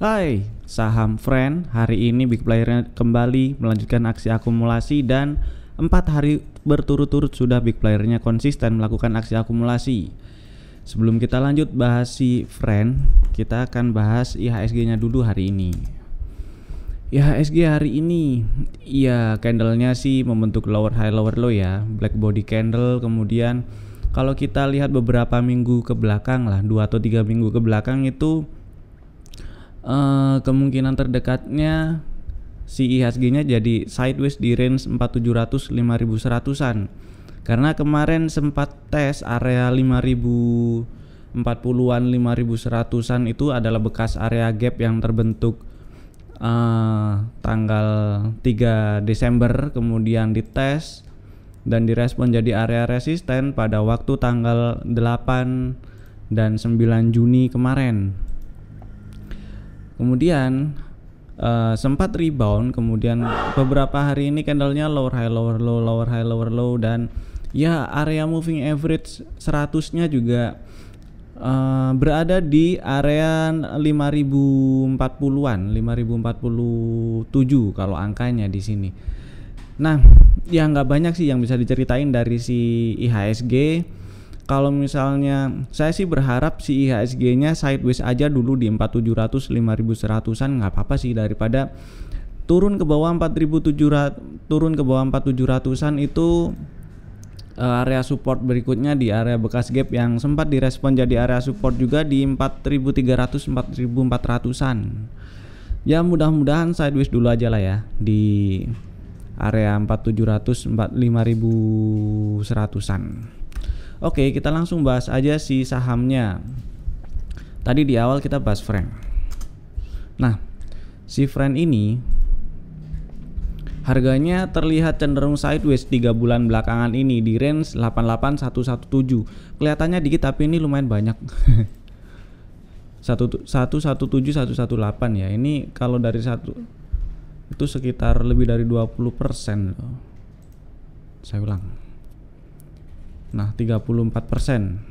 Hai, saham friend, hari ini big playernya kembali melanjutkan aksi akumulasi dan empat hari berturut-turut sudah big playernya konsisten melakukan aksi akumulasi. Sebelum kita lanjut bahas si friend, kita akan bahas IHSG-nya dulu hari ini. IHSG hari ini, ya candlenya sih membentuk lower high lower low ya, black body candle kemudian kalau kita lihat beberapa minggu ke belakang lah, dua atau tiga minggu ke belakang itu uh, kemungkinan terdekatnya si IHSG-nya jadi sideways di range 4700 5100-an. Karena kemarin sempat tes area 5040-an 5100-an itu adalah bekas area gap yang terbentuk uh, tanggal 3 Desember kemudian dites dan direspon jadi area resisten pada waktu tanggal 8 dan 9 Juni kemarin. Kemudian uh, sempat rebound, kemudian beberapa hari ini candlenya lower high lower low lower high lower low dan ya area moving average 100-nya juga uh, berada di area 5040-an, 5047 kalau angkanya di sini. Nah, ya nggak banyak sih yang bisa diceritain dari si IHSG kalau misalnya saya sih berharap si IHSG-nya sideways aja dulu di 4700 5100-an nggak apa-apa sih daripada turun ke bawah 4700 turun ke bawah 4700-an itu eh, area support berikutnya di area bekas gap yang sempat direspon jadi area support juga di 4300 4400-an. Ya mudah-mudahan sideways dulu aja lah ya di area 4700 4500-an. Oke, kita langsung bahas aja si sahamnya. Tadi di awal kita bahas Frank. Nah, si Frank ini harganya terlihat cenderung sideways 3 bulan belakangan ini di range 88117. Kelihatannya dikit tapi ini lumayan banyak. 117118 ya. Ini kalau dari satu itu sekitar lebih dari 20% loh. Saya ulang Nah, 34%.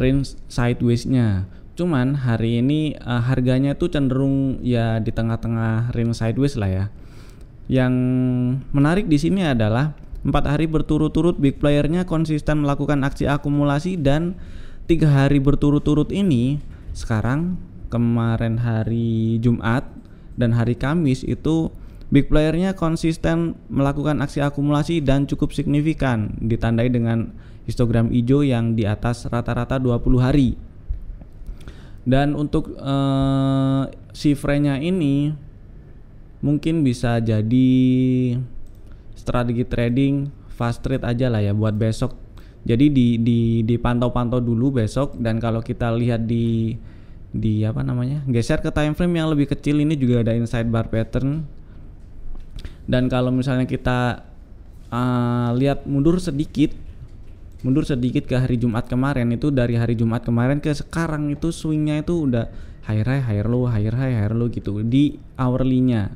Range sideways-nya. Cuman hari ini uh, harganya tuh cenderung ya di tengah-tengah range sideways lah ya. Yang menarik di sini adalah empat hari berturut-turut big playernya konsisten melakukan aksi akumulasi dan tiga hari berturut-turut ini sekarang kemarin hari Jumat dan hari Kamis itu Big playernya konsisten melakukan aksi akumulasi dan cukup signifikan, ditandai dengan histogram hijau yang di atas rata-rata 20 hari. Dan untuk eh, si nya ini mungkin bisa jadi strategi trading fast trade aja lah ya buat besok. Jadi di di dipantau-pantau dulu besok dan kalau kita lihat di di apa namanya? geser ke time frame yang lebih kecil ini juga ada inside bar pattern dan kalau misalnya kita uh, lihat mundur sedikit mundur sedikit ke hari Jumat kemarin itu dari hari Jumat kemarin ke sekarang itu swingnya itu udah higher high higher low higher high higher low gitu di hourly-nya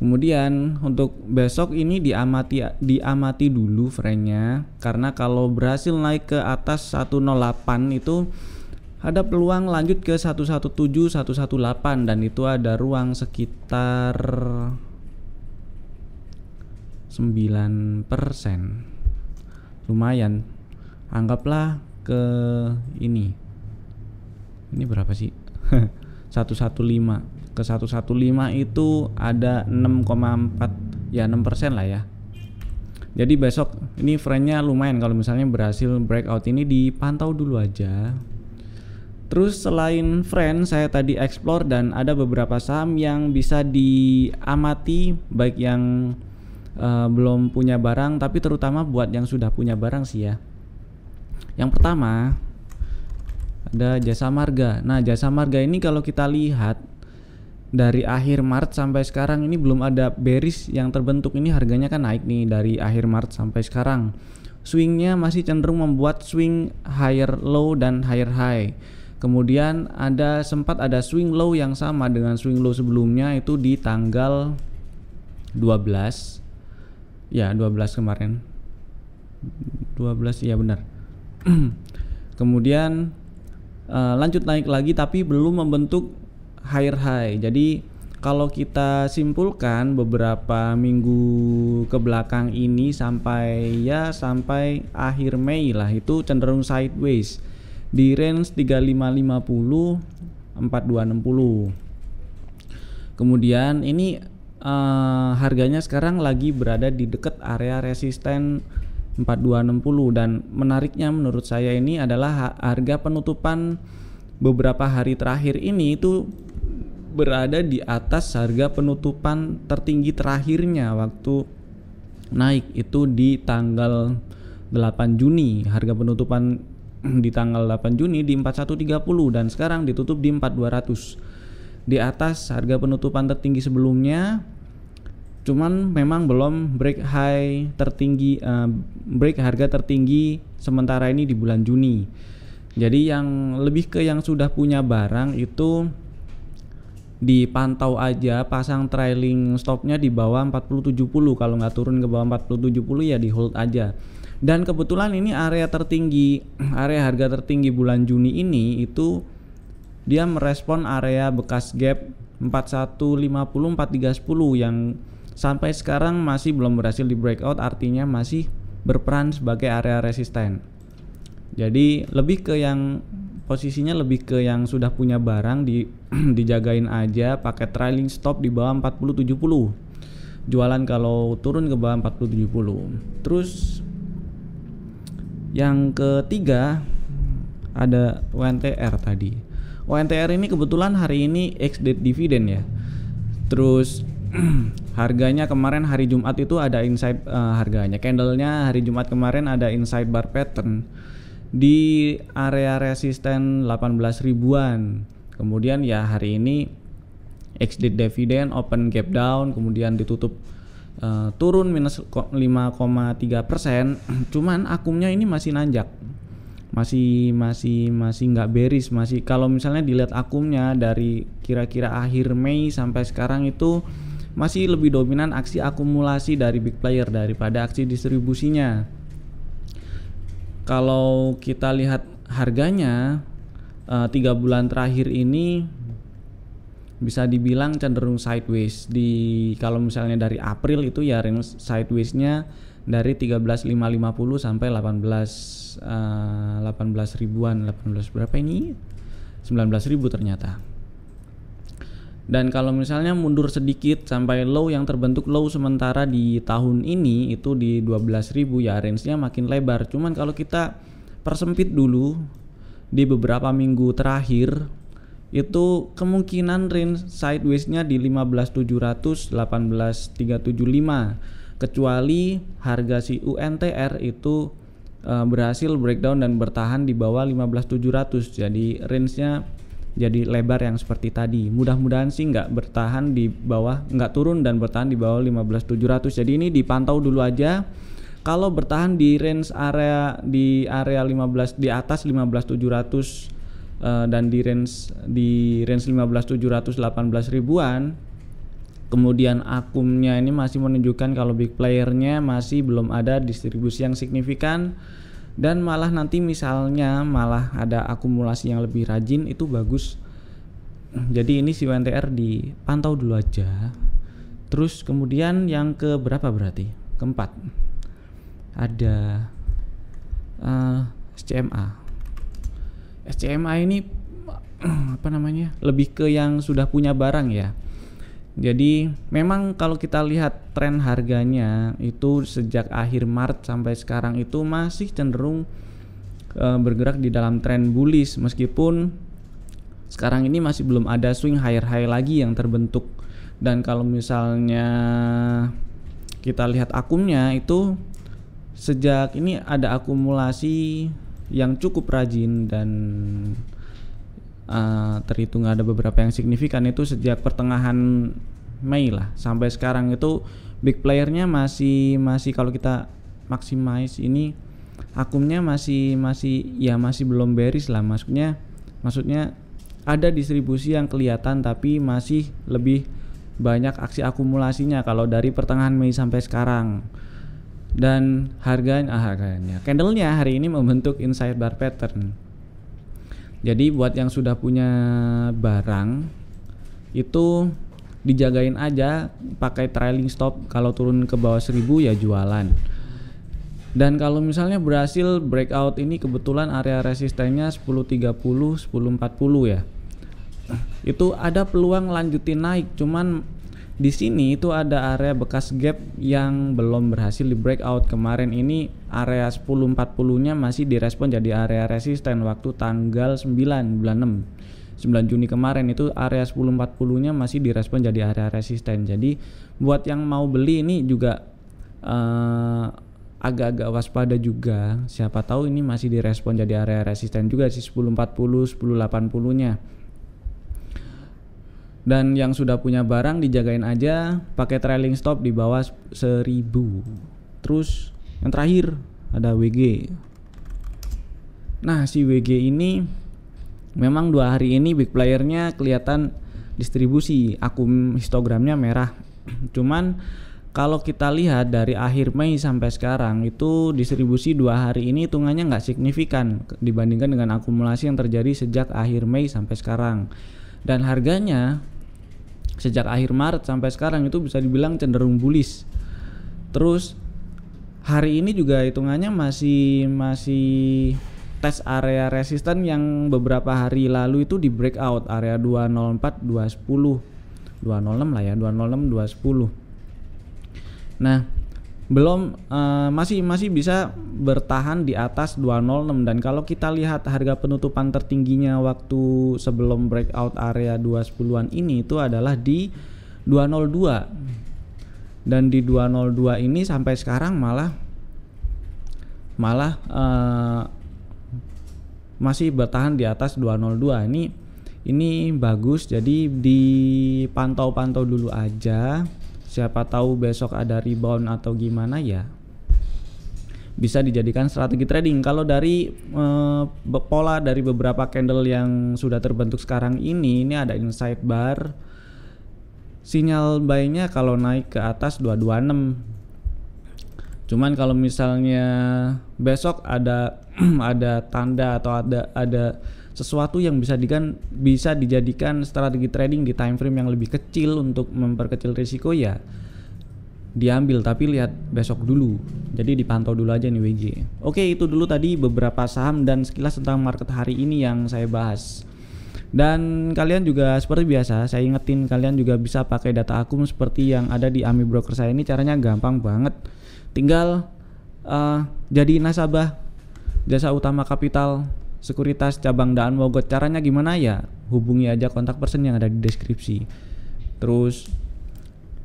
Kemudian untuk besok ini diamati diamati dulu frame-nya karena kalau berhasil naik ke atas 108 itu ada peluang lanjut ke 117 118 dan itu ada ruang sekitar 9%. Lumayan. Anggaplah ke ini. Ini berapa sih? 115. Ke 115 itu ada 6,4 ya 6% lah ya. Jadi besok ini friendnya lumayan kalau misalnya berhasil breakout ini dipantau dulu aja. Terus selain friend saya tadi explore dan ada beberapa saham yang bisa diamati baik yang uh, belum punya barang tapi terutama buat yang sudah punya barang sih ya yang pertama ada jasa marga nah jasa marga ini kalau kita lihat dari akhir Maret sampai sekarang ini belum ada beris yang terbentuk ini harganya kan naik nih dari akhir Maret sampai sekarang swingnya masih cenderung membuat swing higher low dan higher high kemudian ada sempat ada swing low yang sama dengan swing low sebelumnya itu di tanggal 12 ya 12 kemarin 12 ya benar kemudian uh, lanjut naik lagi tapi belum membentuk higher high jadi kalau kita simpulkan beberapa minggu ke belakang ini sampai ya sampai akhir Mei lah itu cenderung sideways di range 3550 4260 kemudian ini Eh, harganya sekarang lagi berada di dekat area resisten 4260 dan menariknya menurut saya ini adalah harga penutupan beberapa hari terakhir ini itu berada di atas harga penutupan tertinggi terakhirnya waktu naik itu di tanggal 8 Juni harga penutupan di tanggal 8 Juni di 4130 dan sekarang ditutup di 4200 di atas harga penutupan tertinggi sebelumnya cuman memang belum break high tertinggi uh, break harga tertinggi sementara ini di bulan Juni. Jadi yang lebih ke yang sudah punya barang itu dipantau aja pasang trailing stopnya di bawah 4070 kalau nggak turun ke bawah 4070 ya di hold aja dan kebetulan ini area tertinggi area harga tertinggi bulan Juni ini itu dia merespon area bekas gap 4150-4310 yang sampai sekarang masih belum berhasil di breakout artinya masih berperan sebagai area resisten jadi lebih ke yang posisinya lebih ke yang sudah punya barang di dijagain aja pakai trailing stop di bawah 4070 jualan kalau turun ke bawah 4070 terus yang ketiga ada WNTR tadi ONTR ini kebetulan hari ini ex date dividend ya. Terus harganya kemarin hari Jumat itu ada inside uh, harganya. Candlenya hari Jumat kemarin ada inside bar pattern di area resisten 18 ribuan. Kemudian ya hari ini ex-date dividend open gap down kemudian ditutup uh, turun minus 5,3 persen cuman akumnya ini masih nanjak masih masih masih nggak beris masih kalau misalnya dilihat akumnya dari kira-kira akhir Mei sampai sekarang itu masih lebih dominan aksi akumulasi dari big player daripada aksi distribusinya. Kalau kita lihat harganya eh, tiga bulan terakhir ini bisa dibilang cenderung sideways di kalau misalnya dari April itu ya range sidewaysnya dari 13550 sampai 18 uh, 18 ribuan 18 berapa ini 19.000 ternyata dan kalau misalnya mundur sedikit sampai low yang terbentuk low sementara di tahun ini itu di 12.000 ya range-nya makin lebar cuman kalau kita persempit dulu di beberapa minggu terakhir itu kemungkinan range sidewaysnya di 15700 18375 kecuali harga si UNTR itu e, berhasil breakdown dan bertahan di bawah 15700 jadi range-nya jadi lebar yang seperti tadi mudah-mudahan sih nggak bertahan di bawah nggak turun dan bertahan di bawah 15700 jadi ini dipantau dulu aja kalau bertahan di range area di area 15 di atas 15700 uh, dan di range di range 15700 18 ribuan kemudian akumnya ini masih menunjukkan kalau big playernya masih belum ada distribusi yang signifikan dan malah nanti misalnya malah ada akumulasi yang lebih rajin itu bagus jadi ini si WNTR dipantau dulu aja terus kemudian yang ke berapa berarti keempat ada uh, eh, CMA SCMA ini apa namanya lebih ke yang sudah punya barang ya jadi memang kalau kita lihat tren harganya itu sejak akhir Maret sampai sekarang itu masih cenderung e, bergerak di dalam tren bullish meskipun sekarang ini masih belum ada swing higher high lagi yang terbentuk dan kalau misalnya kita lihat akumnya itu sejak ini ada akumulasi yang cukup rajin dan uh, terhitung ada beberapa yang signifikan itu sejak pertengahan Mei lah sampai sekarang itu big playernya masih masih kalau kita maximize ini akumnya masih masih ya masih belum beris lah maksudnya maksudnya ada distribusi yang kelihatan tapi masih lebih banyak aksi akumulasinya kalau dari pertengahan Mei sampai sekarang dan harganya ah harganya candlenya hari ini membentuk inside bar pattern jadi buat yang sudah punya barang itu dijagain aja pakai trailing stop kalau turun ke bawah 1000 ya jualan dan kalau misalnya berhasil breakout ini kebetulan area resistennya 1030 1040 ya itu ada peluang lanjutin naik cuman di sini itu ada area bekas gap yang belum berhasil di breakout kemarin ini area 1040 nya masih direspon jadi area resisten waktu tanggal 9 bulan 6 9 Juni kemarin itu area 1040 nya masih direspon jadi area resisten jadi buat yang mau beli ini juga agak eh, agak-agak waspada juga. Siapa tahu ini masih direspon jadi area resisten juga sih 1040, 1080-nya dan yang sudah punya barang dijagain aja pakai trailing stop di bawah seribu. terus yang terakhir ada WG nah si WG ini memang dua hari ini big playernya kelihatan distribusi akun histogramnya merah cuman kalau kita lihat dari akhir Mei sampai sekarang itu distribusi dua hari ini hitungannya nggak signifikan dibandingkan dengan akumulasi yang terjadi sejak akhir Mei sampai sekarang dan harganya sejak akhir Maret sampai sekarang itu bisa dibilang cenderung bullish. Terus hari ini juga hitungannya masih masih tes area resisten yang beberapa hari lalu itu di breakout area 204 210 206 lah ya 206 210 nah belum uh, masih masih bisa bertahan di atas 206 dan kalau kita lihat harga penutupan tertingginya waktu sebelum breakout area 210-an ini itu adalah di 202. Dan di 202 ini sampai sekarang malah malah uh, masih bertahan di atas 202. Ini ini bagus jadi dipantau-pantau dulu aja siapa tahu besok ada rebound atau gimana ya bisa dijadikan strategi trading kalau dari e, pola dari beberapa candle yang sudah terbentuk sekarang ini ini ada inside bar sinyal buy-nya kalau naik ke atas 226 Cuman kalau misalnya besok ada ada tanda atau ada ada sesuatu yang bisa dikan bisa dijadikan strategi trading di time frame yang lebih kecil untuk memperkecil risiko ya diambil tapi lihat besok dulu jadi dipantau dulu aja nih WG oke itu dulu tadi beberapa saham dan sekilas tentang market hari ini yang saya bahas dan kalian juga seperti biasa saya ingetin kalian juga bisa pakai data akun seperti yang ada di Ami Broker saya ini caranya gampang banget tinggal uh, jadi nasabah jasa utama kapital sekuritas cabang Daan Mogot caranya gimana ya hubungi aja kontak person yang ada di deskripsi terus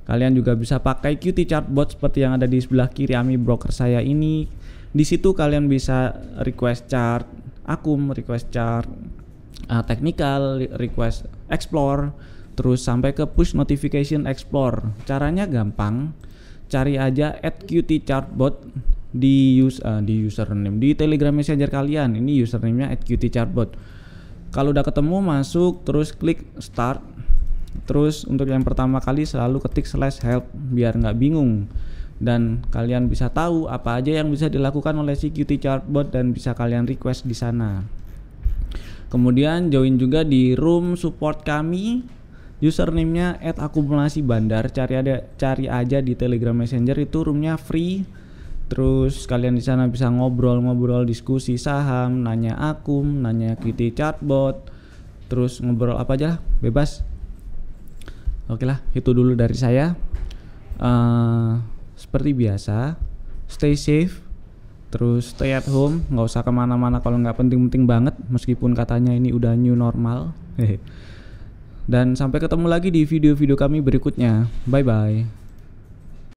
kalian juga bisa pakai QT chatbot seperti yang ada di sebelah kiri Ami broker saya ini di situ kalian bisa request chart akum request chart uh, technical request explore terus sampai ke push notification explore caranya gampang cari aja at QT chartbot di use uh, di username di Telegram Messenger kalian. Ini username-nya chartbot Kalau udah ketemu masuk terus klik start. Terus untuk yang pertama kali selalu ketik slash help biar nggak bingung dan kalian bisa tahu apa aja yang bisa dilakukan oleh si QT Chartbot dan bisa kalian request di sana. Kemudian join juga di room support kami. Username-nya @akumulasi bandar. Cari ada cari aja di Telegram Messenger itu roomnya free Terus kalian di sana bisa ngobrol-ngobrol diskusi saham, nanya akum, nanya kitty chatbot, terus ngobrol apa aja lah, bebas. Oke lah, itu dulu dari saya. Uh, seperti biasa, stay safe, terus stay at home, nggak usah kemana-mana kalau nggak penting-penting banget, meskipun katanya ini udah new normal. Dan sampai ketemu lagi di video-video kami berikutnya. Bye bye.